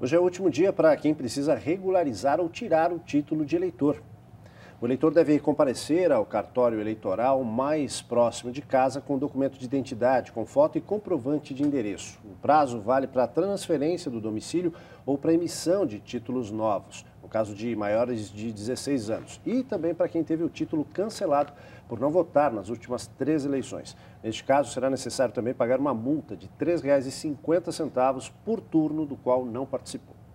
Hoje é o último dia para quem precisa regularizar ou tirar o título de eleitor. O eleitor deve comparecer ao cartório eleitoral mais próximo de casa com documento de identidade, com foto e comprovante de endereço. O prazo vale para transferência do domicílio ou para emissão de títulos novos no caso de maiores de 16 anos, e também para quem teve o título cancelado por não votar nas últimas três eleições. Neste caso, será necessário também pagar uma multa de R$ 3,50 por turno do qual não participou.